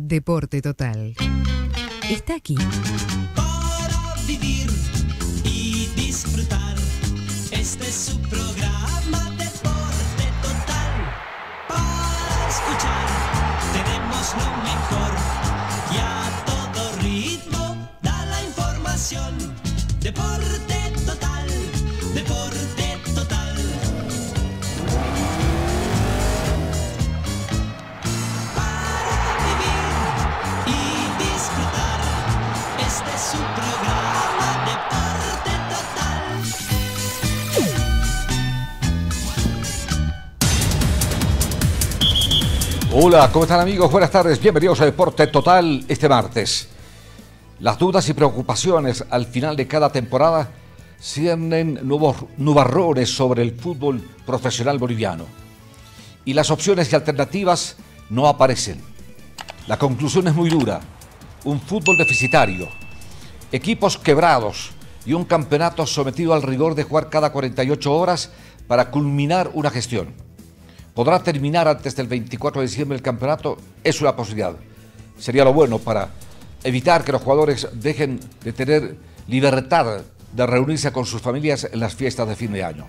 Deporte Total. Está aquí. Para vivir y disfrutar. Este es su programa Deporte Total. Para escuchar. Hola, ¿cómo están amigos? Buenas tardes, bienvenidos a Deporte Total este martes. Las dudas y preocupaciones al final de cada temporada ciernen nuevos errores sobre el fútbol profesional boliviano. Y las opciones y alternativas no aparecen. La conclusión es muy dura. Un fútbol deficitario, equipos quebrados y un campeonato sometido al rigor de jugar cada 48 horas para culminar una gestión. ¿Podrá terminar antes del 24 de diciembre el campeonato? Es una posibilidad. Sería lo bueno para evitar que los jugadores dejen de tener libertad de reunirse con sus familias en las fiestas de fin de año.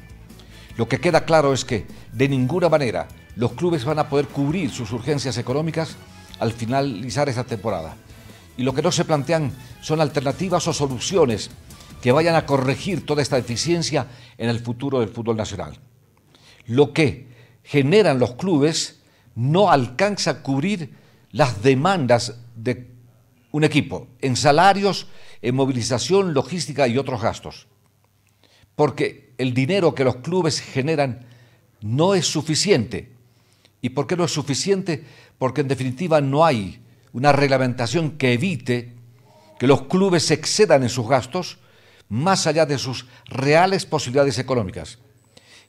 Lo que queda claro es que de ninguna manera los clubes van a poder cubrir sus urgencias económicas al finalizar esta temporada. Y lo que no se plantean son alternativas o soluciones que vayan a corregir toda esta deficiencia en el futuro del fútbol nacional. Lo que generan los clubes no alcanza a cubrir las demandas de un equipo en salarios, en movilización, logística y otros gastos. Porque el dinero que los clubes generan no es suficiente. ¿Y por qué no es suficiente? Porque en definitiva no hay una reglamentación que evite que los clubes excedan en sus gastos más allá de sus reales posibilidades económicas.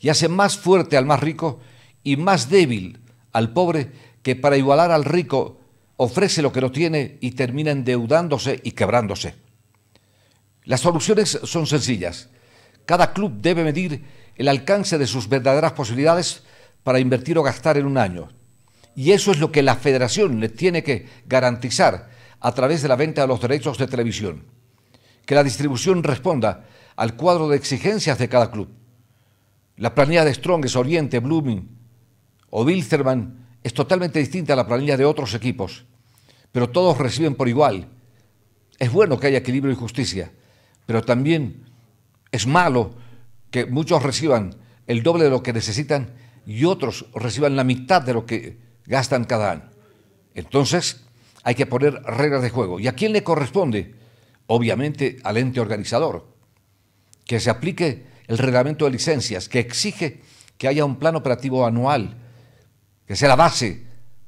Y hace más fuerte al más rico y más débil al pobre que para igualar al rico ofrece lo que no tiene y termina endeudándose y quebrándose. Las soluciones son sencillas. Cada club debe medir el alcance de sus verdaderas posibilidades para invertir o gastar en un año. Y eso es lo que la federación le tiene que garantizar a través de la venta de los derechos de televisión. Que la distribución responda al cuadro de exigencias de cada club. La planilla de Strong, Oriente, Blooming, o Bilsterman es totalmente distinta a la planilla de otros equipos, pero todos reciben por igual. Es bueno que haya equilibrio y justicia, pero también es malo que muchos reciban el doble de lo que necesitan y otros reciban la mitad de lo que gastan cada año. Entonces, hay que poner reglas de juego. ¿Y a quién le corresponde? Obviamente al ente organizador. Que se aplique el reglamento de licencias, que exige que haya un plan operativo anual que sea la base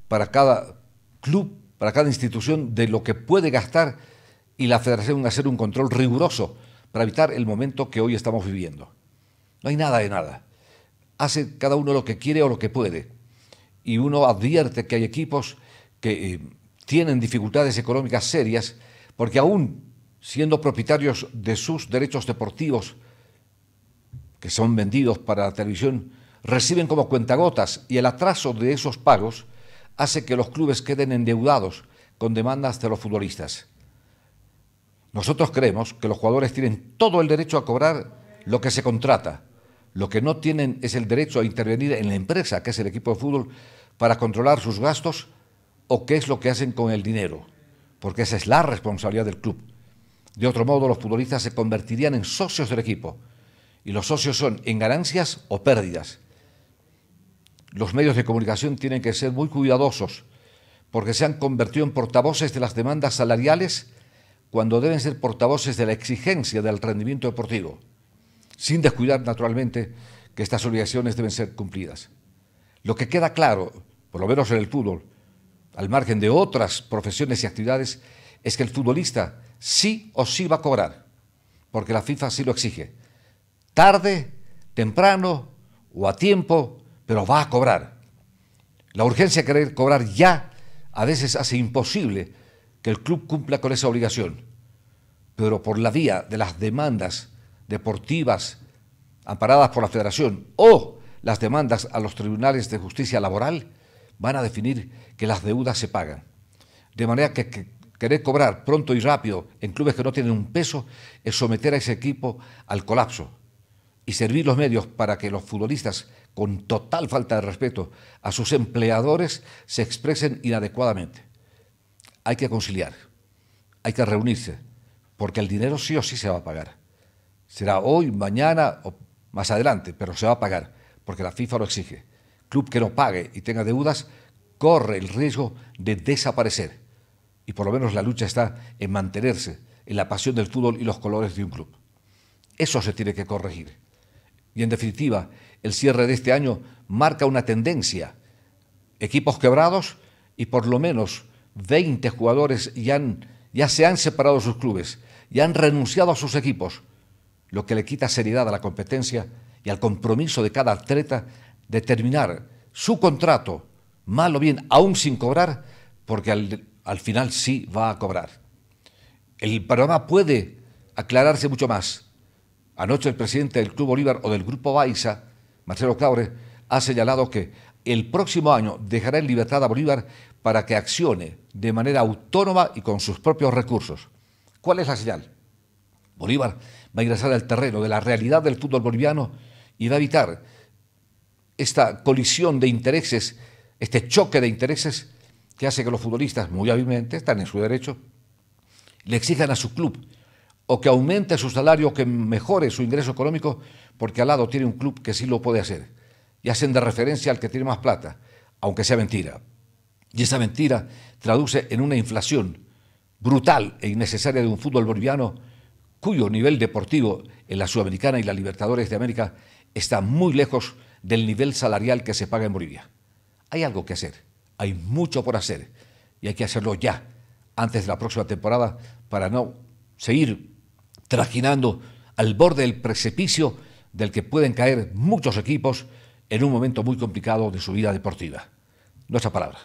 para cada club, para cada institución, de lo que puede gastar y la federación hacer un control riguroso para evitar el momento que hoy estamos viviendo. No hay nada de nada. Hace cada uno lo que quiere o lo que puede. Y uno advierte que hay equipos que eh, tienen dificultades económicas serias porque aún siendo propietarios de sus derechos deportivos, que son vendidos para la televisión, reciben como cuentagotas y el atraso de esos pagos hace que los clubes queden endeudados con demandas de los futbolistas. Nosotros creemos que los jugadores tienen todo el derecho a cobrar lo que se contrata. Lo que no tienen es el derecho a intervenir en la empresa, que es el equipo de fútbol, para controlar sus gastos o qué es lo que hacen con el dinero, porque esa es la responsabilidad del club. De otro modo, los futbolistas se convertirían en socios del equipo y los socios son en ganancias o pérdidas los medios de comunicación tienen que ser muy cuidadosos porque se han convertido en portavoces de las demandas salariales cuando deben ser portavoces de la exigencia del rendimiento deportivo, sin descuidar naturalmente que estas obligaciones deben ser cumplidas. Lo que queda claro, por lo menos en el fútbol, al margen de otras profesiones y actividades, es que el futbolista sí o sí va a cobrar, porque la FIFA sí lo exige. Tarde, temprano o a tiempo, pero va a cobrar. La urgencia de querer cobrar ya a veces hace imposible que el club cumpla con esa obligación, pero por la vía de las demandas deportivas amparadas por la federación o las demandas a los tribunales de justicia laboral, van a definir que las deudas se pagan. De manera que, querer cobrar pronto y rápido en clubes que no tienen un peso es someter a ese equipo al colapso, y servir los medios para que los futbolistas, con total falta de respeto a sus empleadores, se expresen inadecuadamente. Hay que conciliar, hay que reunirse, porque el dinero sí o sí se va a pagar. Será hoy, mañana o más adelante, pero se va a pagar, porque la FIFA lo exige. Club que no pague y tenga deudas corre el riesgo de desaparecer. Y por lo menos la lucha está en mantenerse en la pasión del fútbol y los colores de un club. Eso se tiene que corregir. Y en definitiva, el cierre de este año marca una tendencia. Equipos quebrados y por lo menos 20 jugadores ya, se han separado de sus clubes, ya han renunciado a sus equipos, lo que le quita seriedad a la competencia y al compromiso de cada atleta de terminar su contrato, mal o bien, aún sin cobrar, porque al, al final sí va a cobrar. El panorama puede aclararse mucho más Anoche el presidente del Club Bolívar o del Grupo Baiza, Marcelo claure ha señalado que el próximo año dejará en libertad a Bolívar para que accione de manera autónoma y con sus propios recursos. ¿Cuál es la señal? Bolívar va a ingresar al terreno de la realidad del fútbol boliviano y va a evitar esta colisión de intereses, este choque de intereses que hace que los futbolistas, muy hábilmente, están en su derecho, le exijan a su club o que aumente su salario, o que mejore su ingreso económico, porque al lado tiene un club que sí lo puede hacer. Y hacen de referencia al que tiene más plata, aunque sea mentira. Y esa mentira traduce en una inflación brutal e innecesaria de un fútbol boliviano cuyo nivel deportivo en la Sudamericana y la Libertadores de América está muy lejos del nivel salarial que se paga en Bolivia. Hay algo que hacer, hay mucho por hacer y hay que hacerlo ya, antes de la próxima temporada, para no seguir trajinando al borde del precipicio del que pueden caer muchos equipos en un momento muy complicado de su vida deportiva. Nuestra palabra.